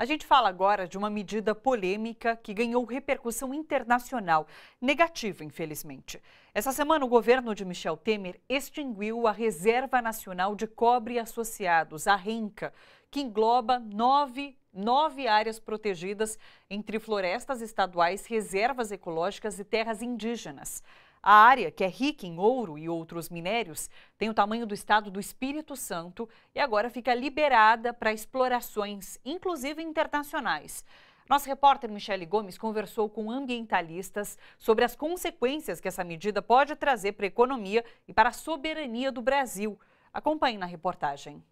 A gente fala agora de uma medida polêmica que ganhou repercussão internacional, negativa, infelizmente. Essa semana, o governo de Michel Temer extinguiu a Reserva Nacional de Cobre Associados, a RENCA, que engloba nove nove áreas protegidas entre florestas estaduais, reservas ecológicas e terras indígenas. A área, que é rica em ouro e outros minérios, tem o tamanho do estado do Espírito Santo e agora fica liberada para explorações, inclusive internacionais. Nosso repórter Michele Gomes conversou com ambientalistas sobre as consequências que essa medida pode trazer para a economia e para a soberania do Brasil. Acompanhe na reportagem.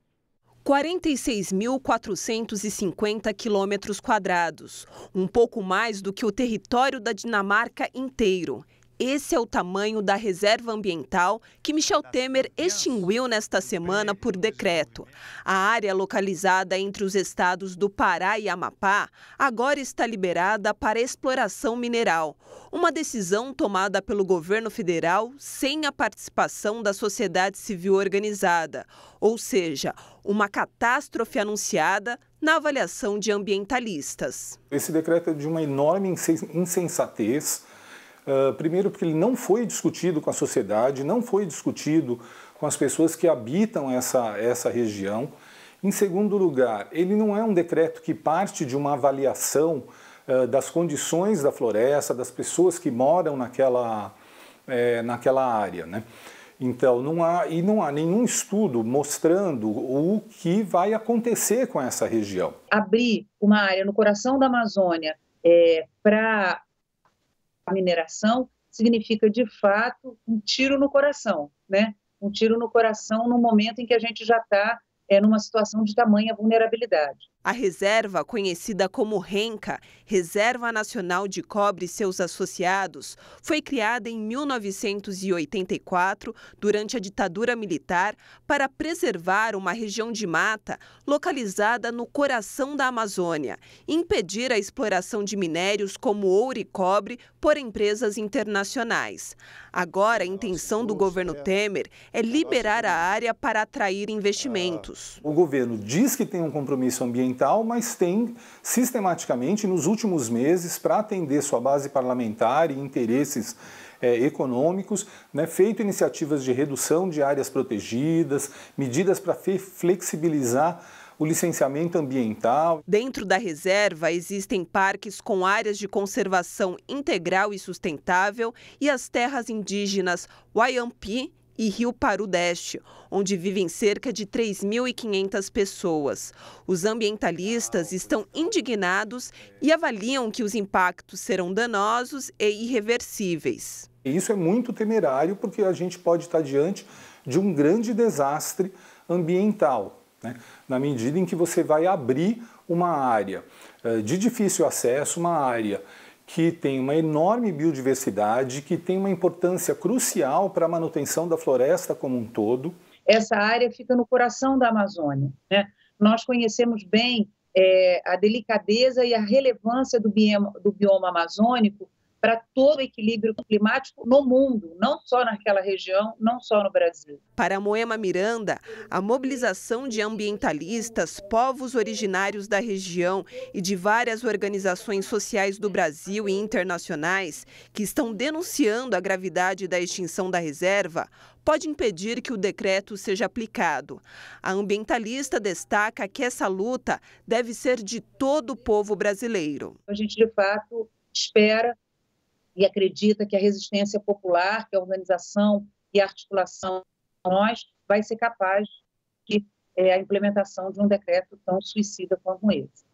46.450 quilômetros quadrados, um pouco mais do que o território da Dinamarca inteiro. Esse é o tamanho da reserva ambiental que Michel Temer extinguiu nesta semana por decreto. Né? A área localizada entre os estados do Pará e Amapá agora está liberada para exploração mineral. Uma decisão tomada pelo governo federal sem a participação da sociedade civil organizada. Ou seja, uma catástrofe anunciada na avaliação de ambientalistas. Esse decreto é de uma enorme insensatez ah, primeiro, porque ele não foi discutido com a sociedade, não foi discutido com as pessoas que habitam essa, essa região. Em segundo lugar, ele não é um decreto que parte de uma avaliação uh, das condições da floresta, das pessoas que moram naquela, é, naquela área. Né? Então, não há, e não há nenhum estudo mostrando o que vai acontecer com essa região. Abrir uma área no coração da Amazônia é, eh, para mineração significa, de fato, um tiro no coração, né? Um tiro no coração no momento em que a gente já está é, numa situação de tamanha vulnerabilidade. A reserva, conhecida como RENCA, Reserva Nacional de Cobre e seus associados, foi criada em 1984, durante a ditadura militar, para preservar uma região de mata localizada no coração da Amazônia, impedir a exploração de minérios como ouro e cobre por empresas internacionais. Agora, a intenção do governo é. Temer é liberar a área para atrair ah, investimentos. O governo diz que tem um compromisso ambiental fundamental, mas tem sistematicamente nos últimos meses, para atender sua base parlamentar e interesses é, econômicos, né, feito iniciativas de redução de áreas protegidas, medidas para flexibilizar o licenciamento ambiental. Dentro da reserva existem parques com áreas de conservação integral e sustentável e as terras indígenas Wayampi e Rio Parudeste, onde vivem cerca de 3.500 pessoas. Os ambientalistas estão indignados e avaliam que os impactos serão danosos e irreversíveis. Isso é muito temerário porque a gente pode estar diante de um grande desastre ambiental, né? na medida em que você vai abrir uma área eh, de difícil acesso, uma área que tem uma enorme biodiversidade, que tem uma importância crucial para a manutenção da floresta como um todo. Essa área fica no coração da Amazônia. Né? Nós conhecemos bem é, a delicadeza e a relevância do bioma, do bioma amazônico para todo o equilíbrio climático no mundo, não só naquela região, não só no Brasil. Para Moema Miranda, a mobilização de ambientalistas, povos originários da região e de várias organizações sociais do Brasil e internacionais que estão denunciando a gravidade da extinção da reserva pode impedir que o decreto seja aplicado. A ambientalista destaca que essa luta deve ser de todo o povo brasileiro. A gente, de fato, espera e acredita que a resistência popular, que a organização e a articulação nós vai ser capaz de é, a implementação de um decreto tão suicida como esse.